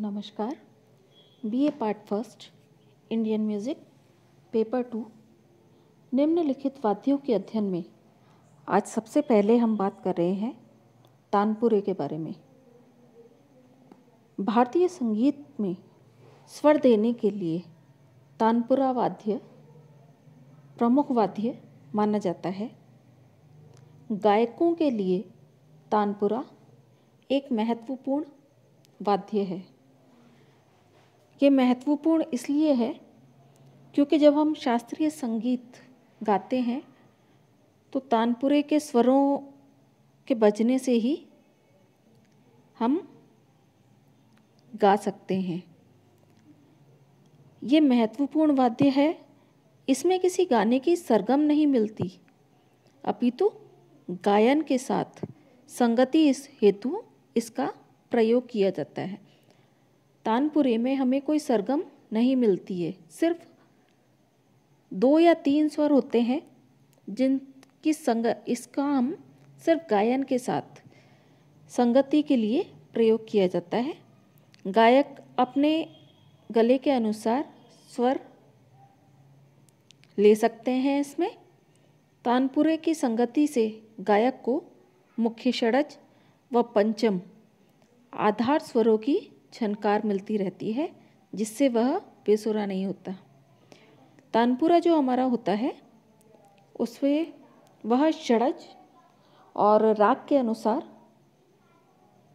नमस्कार BA part first Indian music paper two निम्नलिखित वाद्यों के अध्ययन में आज सबसे पहले हम बात कर रहे हैं तानपुरे के बारे में भारतीय संगीत में स्वर देने के लिए तानपुरा वाद्य प्रमुख वाद्य माना जाता है गायकों के लिए तानपुरा एक महत्वपूर्ण वाद्य है ये महत्वपूर्ण इसलिए है क्योंकि जब हम शास्त्रीय संगीत गाते हैं तो तानपुरे के स्वरों के बजने से ही हम गा सकते हैं ये महत्वपूर्ण वाद्य है इसमें किसी गाने की सरगम नहीं मिलती अपितु गायन के साथ संगति इस हेतु इसका प्रयोग किया जाता है तानपुरे में हमें कोई सरगम नहीं मिलती है सिर्फ दो या तीन स्वर होते हैं जिनकी संग इसका हम सिर्फ गायन के साथ संगति के लिए प्रयोग किया जाता है गायक अपने गले के अनुसार स्वर ले सकते हैं इसमें तानपुरे की संगति से गायक को मुख्य षडज व पंचम आधार स्वरों की छनकार मिलती रहती है जिससे वह बेसुरा नहीं होता तानपुरा जो हमारा होता है उसमें वह षडज और राग के अनुसार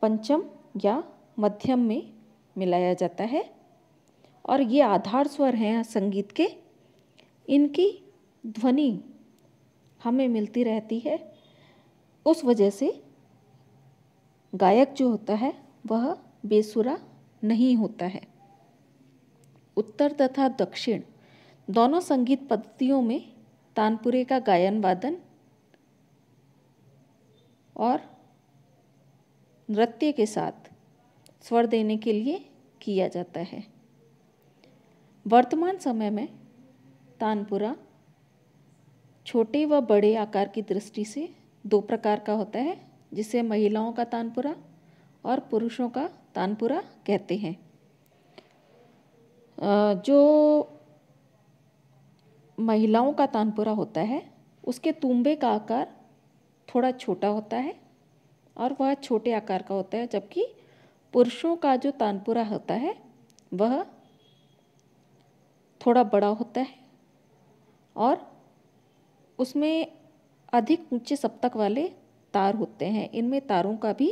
पंचम या मध्यम में मिलाया जाता है और ये आधार स्वर हैं संगीत के इनकी ध्वनि हमें मिलती रहती है उस वजह से गायक जो होता है वह बेसुरा नहीं होता है उत्तर तथा दक्षिण दोनों संगीत पद्धतियों में तानपुरे का गायन वादन और नृत्य के साथ स्वर देने के लिए किया जाता है वर्तमान समय में तानपुरा छोटे व बड़े आकार की दृष्टि से दो प्रकार का होता है जिसे महिलाओं का तानपुरा और पुरुषों का तानपुरा कहते हैं जो महिलाओं का तानपुरा होता है उसके तुम्बे का आकार थोड़ा छोटा होता है और वह छोटे आकार का होता है जबकि पुरुषों का जो तानपुरा होता है वह थोड़ा बड़ा होता है और उसमें अधिक ऊंचे सप्तक वाले तार होते हैं इनमें तारों का भी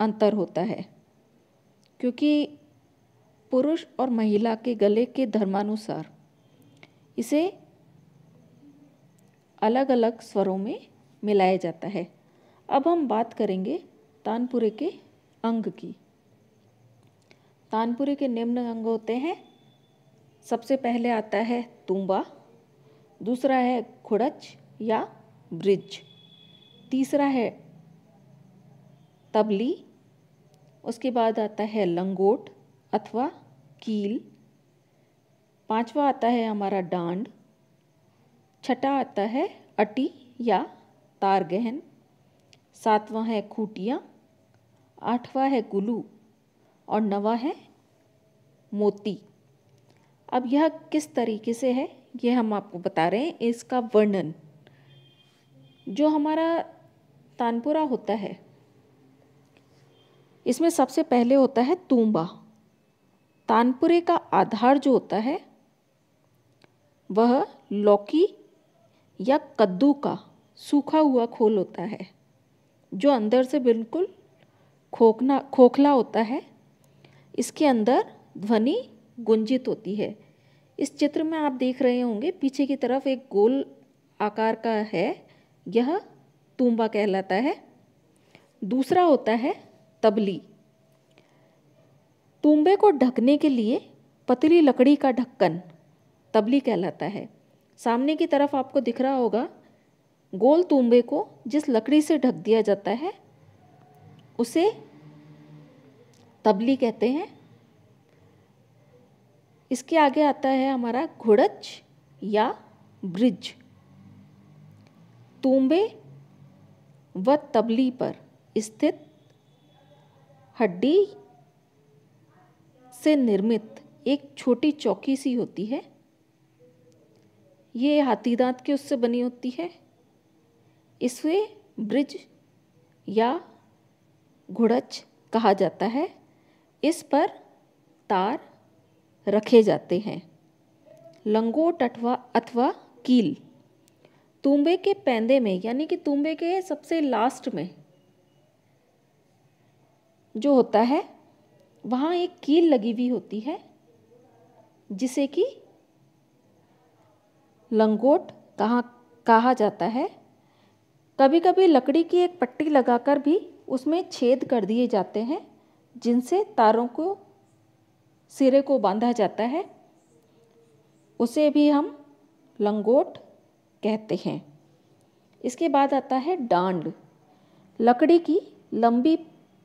अंतर होता है क्योंकि पुरुष और महिला के गले के धर्मानुसार इसे अलग अलग स्वरों में मिलाया जाता है अब हम बात करेंगे तानपुरे के अंग की तानपुरे के निम्न अंग होते हैं सबसे पहले आता है तुम्बा दूसरा है खुड़च या ब्रिज तीसरा है तबली उसके बाद आता है लंगोट अथवा कील पांचवा आता है हमारा डांड छठा आता है अटी या तार गहन सातवां है खूटिया आठवां है गुलू और नवा है मोती अब यह किस तरीके से है ये हम आपको बता रहे हैं इसका वर्णन जो हमारा तानपुरा होता है इसमें सबसे पहले होता है तूम्बा तानपुरे का आधार जो होता है वह लौकी या कद्दू का सूखा हुआ खोल होता है जो अंदर से बिल्कुल खोखना खोखला होता है इसके अंदर ध्वनि गुंजित होती है इस चित्र में आप देख रहे होंगे पीछे की तरफ एक गोल आकार का है यह तुम्बा कहलाता है दूसरा होता है तबली तुम्बे को ढकने के लिए पतली लकड़ी का ढक्कन तबली कहलाता है सामने की तरफ आपको दिख रहा होगा गोल तुम्बे को जिस लकड़ी से ढक दिया जाता है उसे तबली कहते हैं इसके आगे आता है हमारा घुड़च या ब्रिज तुम्बे व तबली पर स्थित हड्डी से निर्मित एक छोटी चौकी सी होती है ये हाथी दांत के उससे बनी होती है इसे ब्रिज या घुड़च कहा जाता है इस पर तार रखे जाते हैं लंगोट अथवा अथवा कील तुम्बे के पैंदे में यानी कि तुम्बे के सबसे लास्ट में जो होता है वहाँ एक कील लगी हुई होती है जिसे कि लंगोट कहा कहा जाता है कभी कभी लकड़ी की एक पट्टी लगाकर भी उसमें छेद कर दिए जाते हैं जिनसे तारों को सिरे को बांधा जाता है उसे भी हम लंगोट कहते हैं इसके बाद आता है डांड लकड़ी की लंबी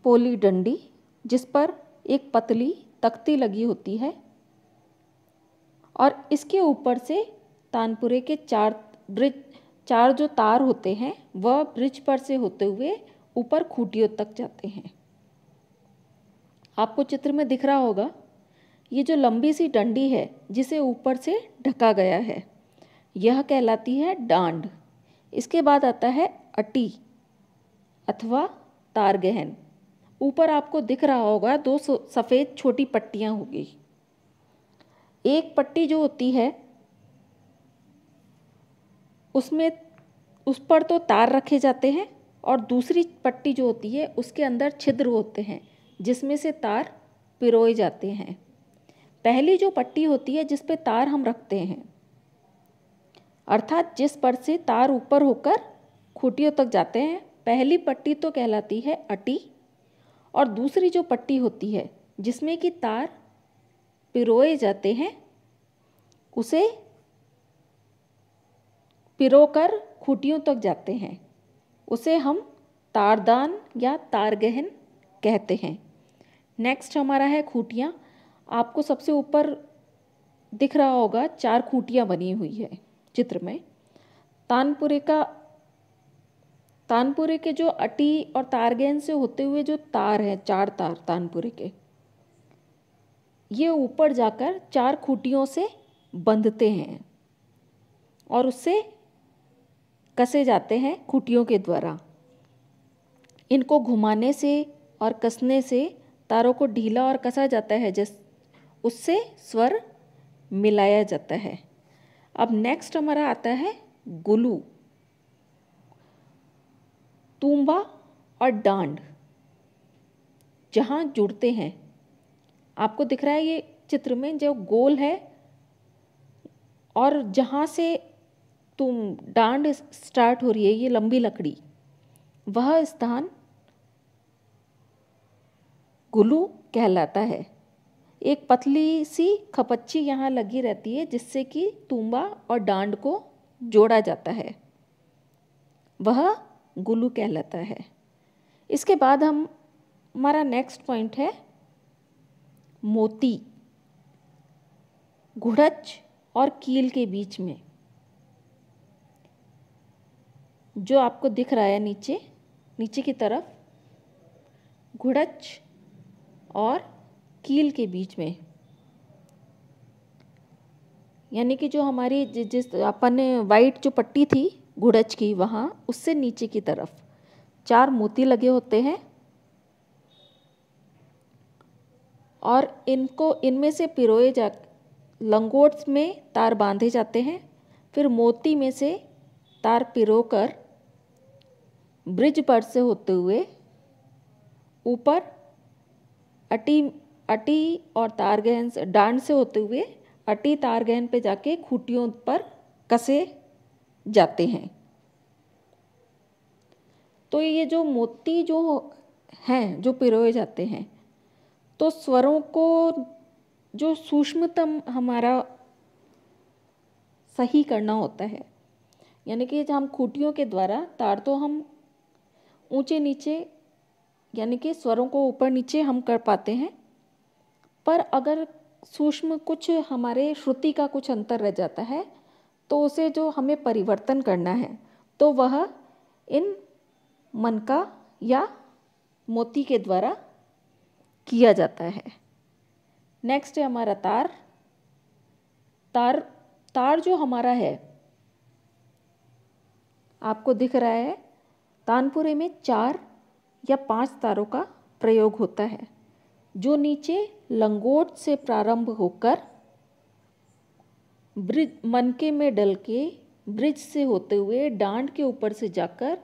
पोली डंडी जिस पर एक पतली तख्ती लगी होती है और इसके ऊपर से तानपुरे के चार ब्रिज चार जो तार होते हैं वह ब्रिज पर से होते हुए ऊपर खूटियों तक जाते हैं आपको चित्र में दिख रहा होगा ये जो लंबी सी डंडी है जिसे ऊपर से ढका गया है यह कहलाती है डांड इसके बाद आता है अटी अथवा तार गहन ऊपर आपको दिख रहा होगा दो सफ़ेद छोटी पट्टियाँ होगी एक पट्टी जो होती है उसमें उस पर तो तार रखे जाते हैं और दूसरी पट्टी जो होती है उसके अंदर छिद्र होते हैं जिसमें से तार पिरोए जाते हैं पहली जो पट्टी होती है जिस पे तार हम रखते हैं अर्थात जिस पर से तार ऊपर होकर खूटियों तक जाते हैं पहली पट्टी तो कहलाती है अटी और दूसरी जो पट्टी होती है जिसमें कि तार पिरोए जाते हैं उसे पिरोकर खूटियों तक जाते हैं उसे हम तारदान या तारगहन कहते हैं नेक्स्ट हमारा है खूटियाँ आपको सबसे ऊपर दिख रहा होगा चार खूटियाँ बनी हुई है चित्र में तानपुरे का तानपुरे के जो अटी और तारगेन से होते हुए जो तार हैं चार तार तानपुरे के ये ऊपर जाकर चार खूटियों से बंधते हैं और उससे कसे जाते हैं खूटियों के द्वारा इनको घुमाने से और कसने से तारों को ढीला और कसा जाता है जिस उससे स्वर मिलाया जाता है अब नेक्स्ट हमारा आता है गुलू तुम्बा और डांड जहाँ जुड़ते हैं आपको दिख रहा है ये चित्र में जो गोल है और जहाँ से तुम डांड स्टार्ट हो रही है ये लंबी लकड़ी वह स्थान गुलू कहलाता है एक पतली सी खपच्ची यहाँ लगी रहती है जिससे कि तुम्बा और डांड को जोड़ा जाता है वह गुलू कहलाता है इसके बाद हम हमारा नेक्स्ट पॉइंट है मोती घुड़च और कील के बीच में जो आपको दिख रहा है नीचे नीचे की तरफ घुड़च और कील के बीच में यानी कि जो हमारी जिस अपन ने वाइट जो पट्टी थी घुड़च की वहाँ उससे नीचे की तरफ चार मोती लगे होते हैं और इनको इनमें से पिरोए जा लंगोट में तार बांधे जाते हैं फिर मोती में से तार पिरो कर ब्रिज पर से होते हुए ऊपर अटी अटी और तारगहन डांड से होते हुए अटी तारगहन पे जाके खूटियों पर कसे जाते हैं तो ये जो मोती जो हैं जो पिरोए जाते हैं तो स्वरों को जो सूक्ष्मतम हमारा सही करना होता है यानी कि हम खूटियों के द्वारा तार तो हम ऊंचे नीचे यानी कि स्वरों को ऊपर नीचे हम कर पाते हैं पर अगर सूक्ष्म कुछ हमारे श्रुति का कुछ अंतर रह जाता है तो उसे जो हमें परिवर्तन करना है तो वह इन मनका या मोती के द्वारा किया जाता है नेक्स्ट है हमारा तार तार तार जो हमारा है आपको दिख रहा है तानपुरे में चार या पांच तारों का प्रयोग होता है जो नीचे लंगोट से प्रारंभ होकर ब्रिज मनके में डल के ब्रिज से होते हुए डांड के ऊपर से जाकर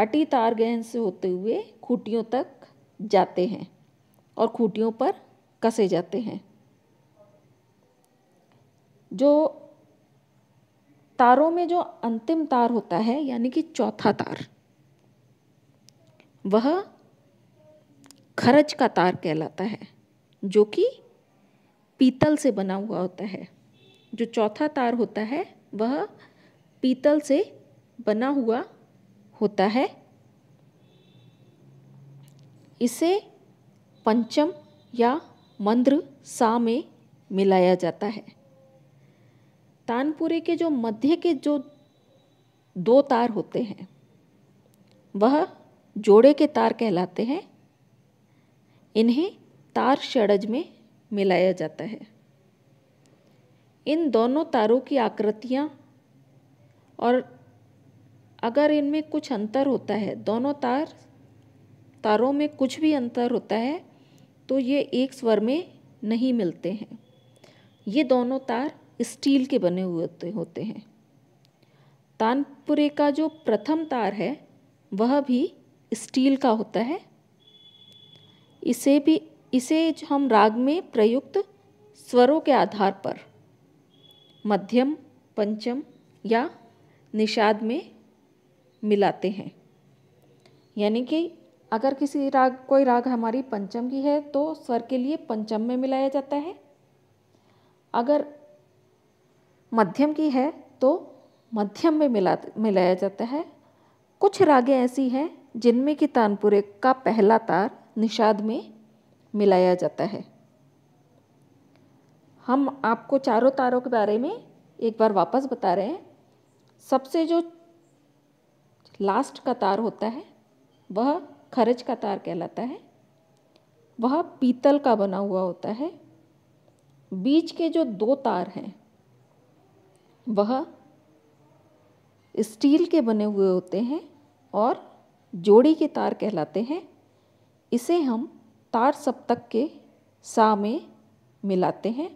अटी तार गहन से होते हुए खूटियों तक जाते हैं और खूटियों पर कसे जाते हैं जो तारों में जो अंतिम तार होता है यानी कि चौथा तार वह खरच का तार कहलाता है जो कि पीतल से बना हुआ होता है जो चौथा तार होता है वह पीतल से बना हुआ होता है इसे पंचम या मंद्र सा में मिलाया जाता है तानपुरे के जो मध्य के जो दो तार होते हैं वह जोड़े के तार कहलाते हैं इन्हें तार षडज में मिलाया जाता है इन दोनों तारों की आकृतियाँ और अगर इनमें कुछ अंतर होता है दोनों तार तारों में कुछ भी अंतर होता है तो ये एक स्वर में नहीं मिलते हैं ये दोनों तार स्टील के बने हुए होते हैं तानपुरे का जो प्रथम तार है वह भी स्टील का होता है इसे भी इसे हम राग में प्रयुक्त स्वरों के आधार पर मध्यम पंचम या निषाद में मिलाते हैं यानी कि अगर किसी राग कोई राग हमारी पंचम की है तो स्वर के लिए पंचम में मिलाया जाता है अगर मध्यम की है तो मध्यम में मिला मिलाया जाता है कुछ रागें ऐसी हैं जिनमें कि तानपुरे का पहला तार निषाद में मिलाया जाता है हम आपको चारों तारों के बारे में एक बार वापस बता रहे हैं सबसे जो लास्ट का तार होता है वह खरज का तार कहलाता है वह पीतल का बना हुआ होता है बीच के जो दो तार हैं वह स्टील के बने हुए होते हैं और जोड़ी के तार कहलाते हैं इसे हम तार सप्तक के सा में मिलाते हैं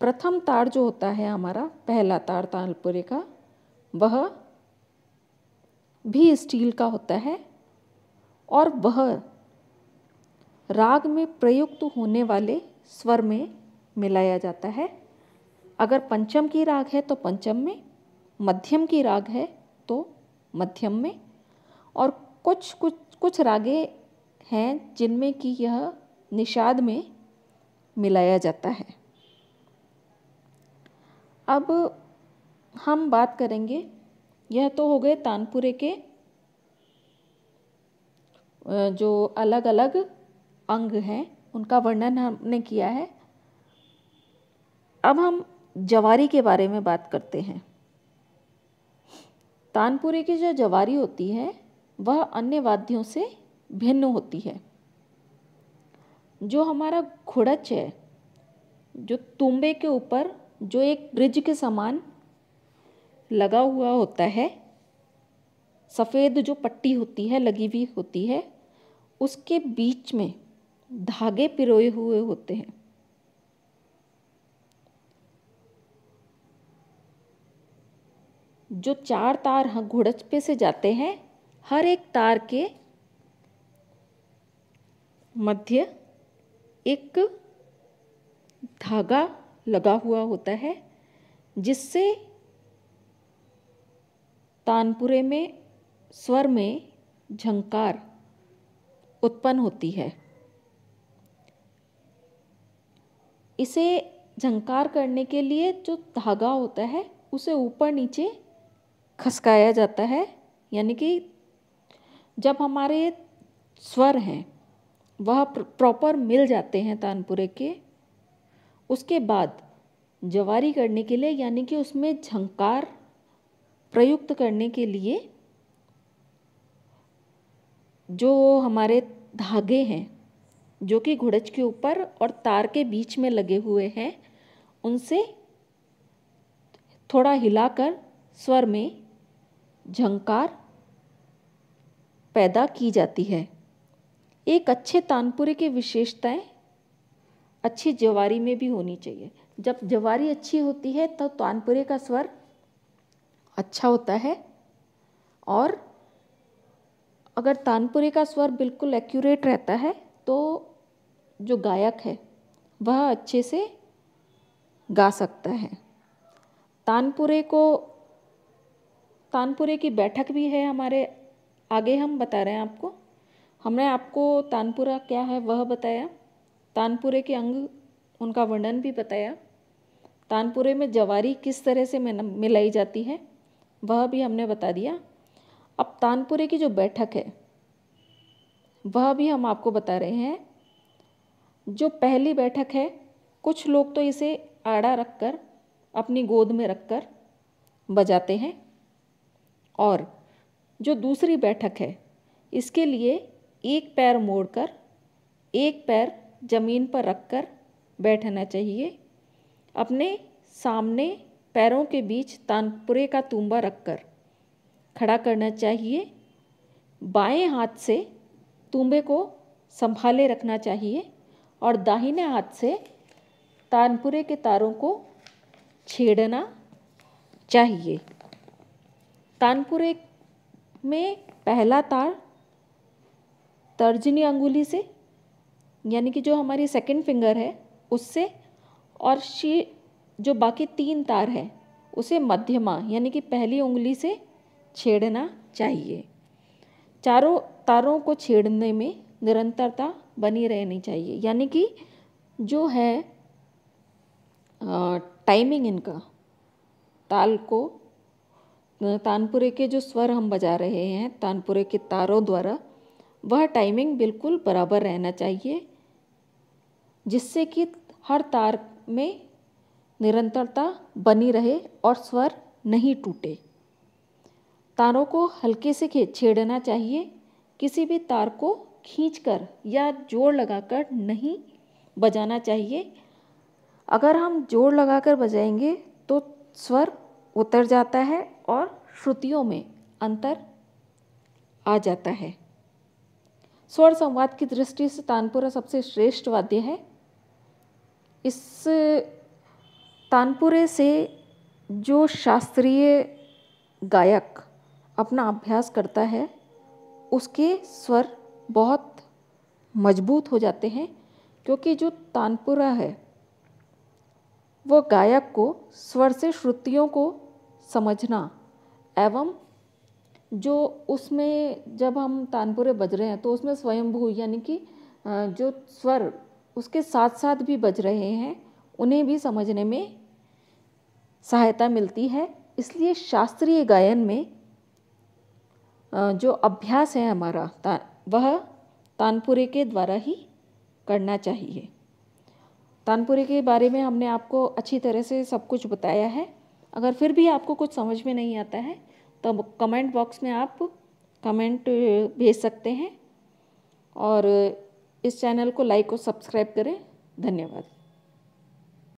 प्रथम तार जो होता है हमारा पहला तार तालपुरे का वह भी स्टील का होता है और वह राग में प्रयुक्त होने वाले स्वर में मिलाया जाता है अगर पंचम की राग है तो पंचम में मध्यम की राग है तो मध्यम में और कुछ कुछ कुछ रागे हैं जिनमें कि यह निषाद में मिलाया जाता है अब हम बात करेंगे यह तो हो गए तानपुरे के जो अलग अलग अंग हैं उनका वर्णन हमने किया है अब हम जवारी के बारे में बात करते हैं तानपुरे की जो जवारी होती है वह अन्य वाद्यों से भिन्न होती है जो हमारा घुड़च है जो तुम्बे के ऊपर जो एक ब्रिज के समान लगा हुआ होता है सफ़ेद जो पट्टी होती है लगी हुई होती है उसके बीच में धागे पिरोए हुए होते हैं जो चार तार हाँ घोड़चपे से जाते हैं हर एक तार के मध्य एक धागा लगा हुआ होता है जिससे तानपुरे में स्वर में झंकार उत्पन्न होती है इसे झंकार करने के लिए जो धागा होता है उसे ऊपर नीचे खसकाया जाता है यानी कि जब हमारे स्वर हैं वह प्रॉपर मिल जाते हैं तानपुरे के उसके बाद जवारी करने के लिए यानी कि उसमें झंकार प्रयुक्त करने के लिए जो हमारे धागे हैं जो कि घुड़च के ऊपर और तार के बीच में लगे हुए हैं उनसे थोड़ा हिलाकर स्वर में झंकार पैदा की जाती है एक अच्छे तानपुरे की विशेषताएं अच्छी जवारी में भी होनी चाहिए जब जवारी अच्छी होती है तो तानपुरे का स्वर अच्छा होता है और अगर तानपुरे का स्वर बिल्कुल एक्यूरेट रहता है तो जो गायक है वह अच्छे से गा सकता है तानपुरे को तानपुरे की बैठक भी है हमारे आगे हम बता रहे हैं आपको हमने आपको तानपुरा क्या है वह बताया तानपुरे के अंग उनका वर्णन भी बताया तानपुरे में जवारी किस तरह से मिलाई जाती है वह भी हमने बता दिया अब तानपुरे की जो बैठक है वह भी हम आपको बता रहे हैं जो पहली बैठक है कुछ लोग तो इसे आड़ा रखकर अपनी गोद में रखकर बजाते हैं और जो दूसरी बैठक है इसके लिए एक पैर मोड़कर एक पैर ज़मीन पर रखकर बैठना चाहिए अपने सामने पैरों के बीच तानपुरे का तुम्बा रखकर खड़ा करना चाहिए बाएं हाथ से तुम्बे को संभाले रखना चाहिए और दाहिने हाथ से तानपुरे के तारों को छेड़ना चाहिए तानपुरे में पहला तार तर्जनी अंगुली से यानी कि जो हमारी सेकंड फिंगर है उससे और शी जो बाकी तीन तार है उसे मध्यमा यानी कि पहली उंगली से छेड़ना चाहिए चारों तारों को छेड़ने में निरंतरता बनी रहनी चाहिए यानी कि जो है टाइमिंग इनका ताल को तानपुरे के जो स्वर हम बजा रहे हैं तानपुरे के तारों द्वारा वह टाइमिंग बिल्कुल बराबर रहना चाहिए जिससे कि हर तार में निरंतरता बनी रहे और स्वर नहीं टूटे तारों को हल्के से छेड़ना चाहिए किसी भी तार को खींचकर या जोर लगाकर नहीं बजाना चाहिए अगर हम जोर लगाकर बजाएंगे तो स्वर उतर जाता है और श्रुतियों में अंतर आ जाता है स्वर संवाद की दृष्टि से तानपुरा सबसे श्रेष्ठ वाद्य है इस तानपुरे से जो शास्त्रीय गायक अपना अभ्यास करता है उसके स्वर बहुत मजबूत हो जाते हैं क्योंकि जो तानपुरा है वो गायक को स्वर से श्रुतियों को समझना एवं जो उसमें जब हम तानपुरे बज रहे हैं तो उसमें स्वयंभू यानी कि जो स्वर उसके साथ साथ भी बज रहे हैं उन्हें भी समझने में सहायता मिलती है इसलिए शास्त्रीय गायन में जो अभ्यास है हमारा ता, वह तानपुरे के द्वारा ही करना चाहिए तानपुरे के बारे में हमने आपको अच्छी तरह से सब कुछ बताया है अगर फिर भी आपको कुछ समझ में नहीं आता है तो कमेंट बॉक्स में आप कमेंट भेज सकते हैं और इस चैनल को लाइक और सब्सक्राइब करें धन्यवाद